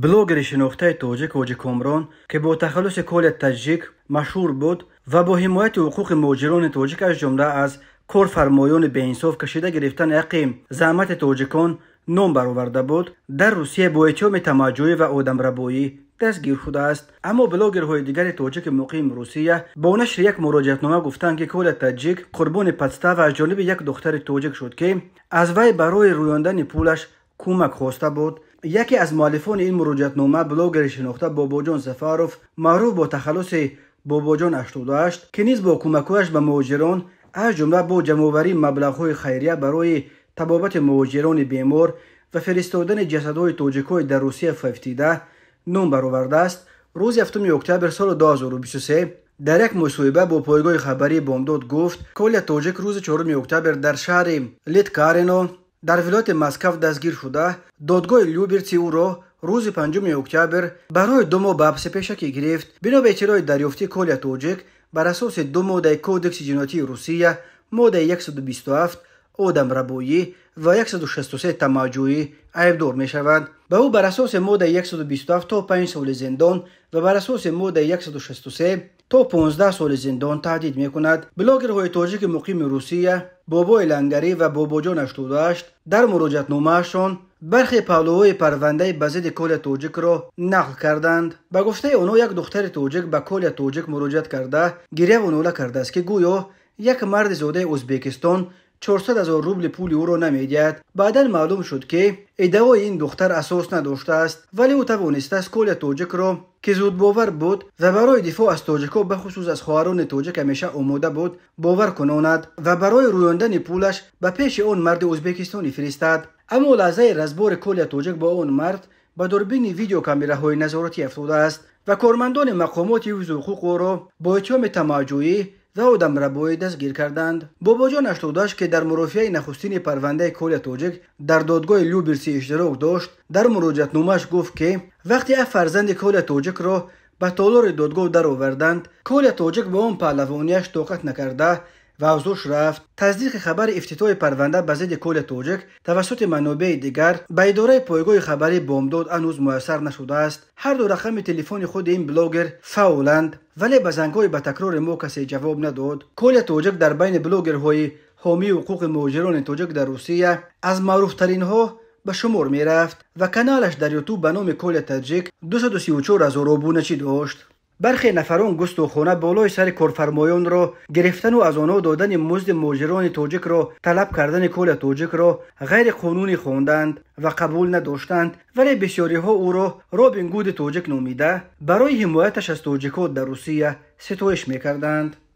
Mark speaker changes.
Speaker 1: بلوگر شناخته توجیک و کمران که با تخلص کل تجیک مشهور بود و با حمایت حقوق موجران توجیک از جمله از کور به انصاف کشیده گرفتن اقیم زحمت توجیکان نام برآورده بود در روسیه با اتیام تماجوی و آدم ربایی دستگیر شده است اما های دیگر توجیک مقیم روسیه با نشر یک نامه گفتند که کل تجیک قربان پدسته و از جانب یک دختر توجیک شد که از وی برای رویاندن پولش کمک خواسته بود یکی از مؤلفان این مراجعت نامه بلاگر شناخته باباجان سفاروف معروف با تخلص باباجان 88 که نیز با کمکش به مهاجران از جمله با جمعآوری مبلغهای خیریه برای تبابت مهاجران بیمار و فرستادن جسدهای توجیکای در روسیه فیفتیده نام برآورده است روز 7 اکتبر سال 2023 در یک مصوبه با پایگاه خبری بامداد گفت کلیه توجک روز 4 اکتبر در شهر لیتکارینو дар вилояти маскав дастгир шуда додгоҳи люберти ӯро рӯзи 5 октябр барои ду моҳ ба ҳабси пешакӣ гирифт бинобе иҷрои дарёфти колия тоҷик бар асоси ду моддаи кодекси ҷинояти русия моддаи 127 اودم ربویی و 163 تماجویی عیب دور می شود. به او بر اساس ماده 127 تا 5 سال زندان و بر اساس ماده 163 تا 15 سال زندان تعدید می کند. بلاگر های تاجیک مقیم روسیه بابا لنگری و بابا جان داشت در مراجعت نومهشان برخی پلوهای پرونده بزید کل توجک را نقل کردند به گفته آنها یک دختر توجک به کل توجک مراجعت کرده گریه و نوله کرده است که گویا یک مرد زاده ازبکستان 400 هزار روبل پولی او را نمیدید بعدا معلوم شد که ادعای این دختر اساس نداشته است ولی او توانسته است کل توجک را که زود باور بود و برای دفاع از توجک به خصوص از خواهران توجک همیشه اموده بود باور کناند و برای رویاندن پولش به پیش اون مرد ازبکستانی فرستد اما لحظه رزبار کل توجک با اون مرد به دوربین ویدیو های نظارتی افتاده است و کارمندان مقامات حفظ حقوق را با اتهام ва одамра бои дастгир карданд бобоҷон аштуқ дошт ки дар мурофиаи нахустини парвандаи коля тоҷик дар додгоҳи люберсӣ иштирок дошт дар муроҷиатномааш гуфт ки вақте як фарзанди коля тоҷикро ба толори додгоҳ даровардан коля тоҷик бо он паҳлавонияш тоқат накарда افزوش رفت تصدیق خبر افتتاح پرونده به ضد کل توجک توسط منابع دیگر به اداره پایگاه خبری بامداد انوز میسر نشده است هر دو رقم تلفن خود این بلاگر فاولند ولی به زنگهای به تکرار ما کسی جواب نداد کل توجک در بین بلاگرهای حامی حقوق مهاجران توجک در روسیه از معروفترین ها به شمار می رفت و کانالش در یوتیوب به نام کل تاجیک 234000 هزار چی داشت برخی نفران گست و خونه بالای سر کارفرمایان را گرفتن و از آنها دادن مزد ماجران توجک را طلب کردن کل توجک را غیر قانونی خواندند و قبول نداشتند ولی بسیاری ها او را رابین گود توجک نامیده برای حمایتش از توجکات در روسیه ستایش میکردند.